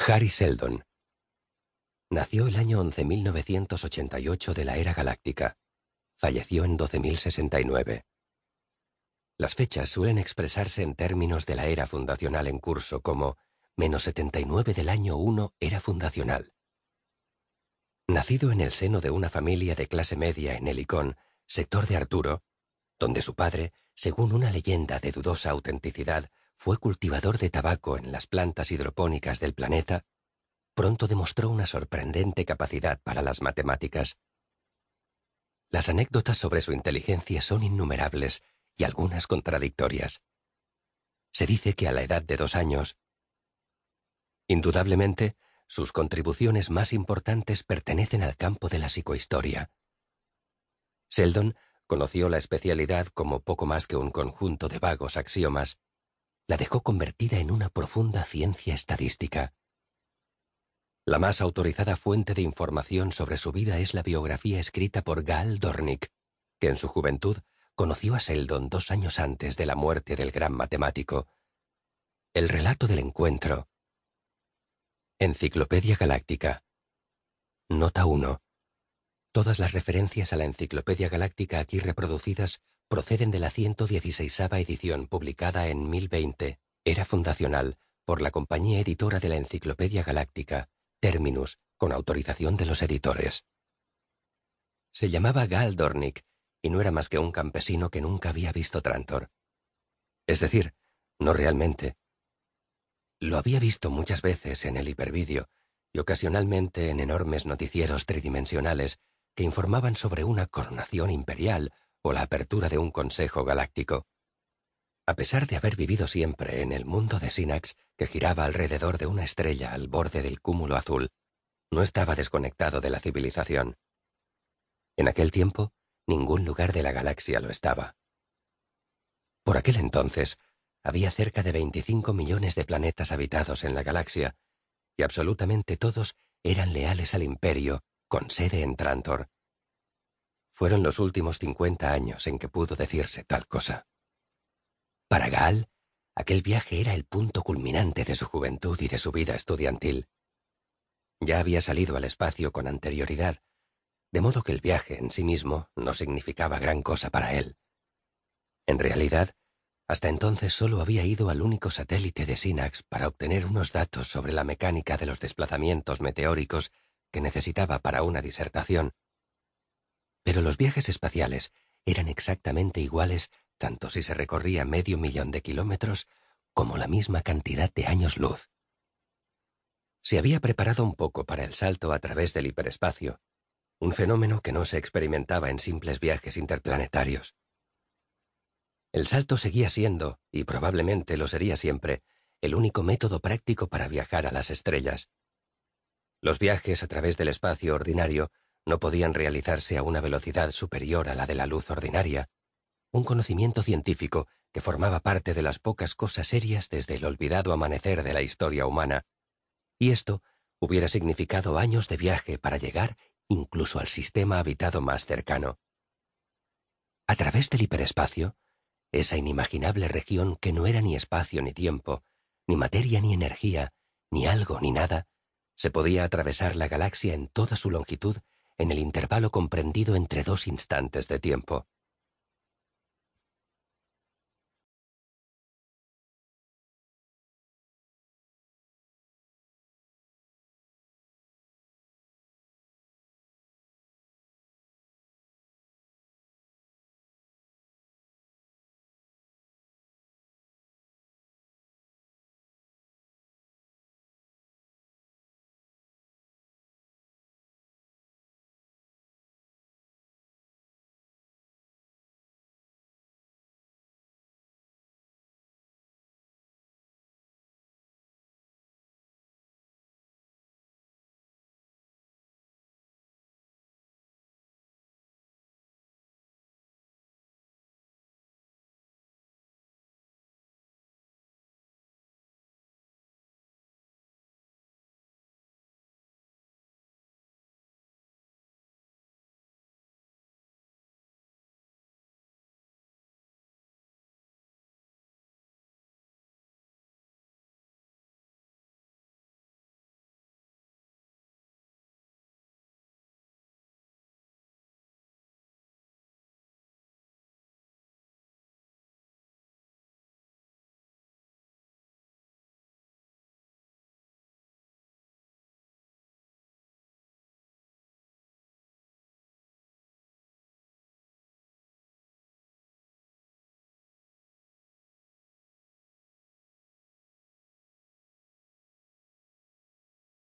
Harry Seldon. Nació el año 11.988 de la era galáctica. Falleció en 12.069. Las fechas suelen expresarse en términos de la era fundacional en curso como menos 79 del año 1 era fundacional. Nacido en el seno de una familia de clase media en Helicón, sector de Arturo, donde su padre, según una leyenda de dudosa autenticidad, fue cultivador de tabaco en las plantas hidropónicas del planeta, pronto demostró una sorprendente capacidad para las matemáticas. Las anécdotas sobre su inteligencia son innumerables y algunas contradictorias. Se dice que a la edad de dos años, indudablemente, sus contribuciones más importantes pertenecen al campo de la psicohistoria. Seldon conoció la especialidad como poco más que un conjunto de vagos axiomas, la dejó convertida en una profunda ciencia estadística. La más autorizada fuente de información sobre su vida es la biografía escrita por Gal Dornick, que en su juventud conoció a Seldon dos años antes de la muerte del gran matemático. El relato del encuentro. Enciclopedia Galáctica. Nota 1. Todas las referencias a la Enciclopedia Galáctica aquí reproducidas proceden de la 116 edición publicada en 1020, era fundacional, por la compañía editora de la Enciclopedia Galáctica, Terminus, con autorización de los editores. Se llamaba Galdornik y no era más que un campesino que nunca había visto Trantor. Es decir, no realmente. Lo había visto muchas veces en el hipervídeo y ocasionalmente en enormes noticieros tridimensionales que informaban sobre una coronación imperial o la apertura de un consejo galáctico. A pesar de haber vivido siempre en el mundo de Sinax, que giraba alrededor de una estrella al borde del cúmulo azul, no estaba desconectado de la civilización. En aquel tiempo, ningún lugar de la galaxia lo estaba. Por aquel entonces, había cerca de 25 millones de planetas habitados en la galaxia, y absolutamente todos eran leales al imperio, con sede en Trantor. Fueron los últimos cincuenta años en que pudo decirse tal cosa. Para Gaal, aquel viaje era el punto culminante de su juventud y de su vida estudiantil. Ya había salido al espacio con anterioridad, de modo que el viaje en sí mismo no significaba gran cosa para él. En realidad, hasta entonces solo había ido al único satélite de Sinax para obtener unos datos sobre la mecánica de los desplazamientos meteóricos que necesitaba para una disertación, pero los viajes espaciales eran exactamente iguales tanto si se recorría medio millón de kilómetros como la misma cantidad de años luz. Se había preparado un poco para el salto a través del hiperespacio, un fenómeno que no se experimentaba en simples viajes interplanetarios. El salto seguía siendo, y probablemente lo sería siempre, el único método práctico para viajar a las estrellas. Los viajes a través del espacio ordinario no podían realizarse a una velocidad superior a la de la luz ordinaria, un conocimiento científico que formaba parte de las pocas cosas serias desde el olvidado amanecer de la historia humana, y esto hubiera significado años de viaje para llegar incluso al sistema habitado más cercano. A través del hiperespacio, esa inimaginable región que no era ni espacio ni tiempo, ni materia ni energía, ni algo ni nada, se podía atravesar la galaxia en toda su longitud en el intervalo comprendido entre dos instantes de tiempo.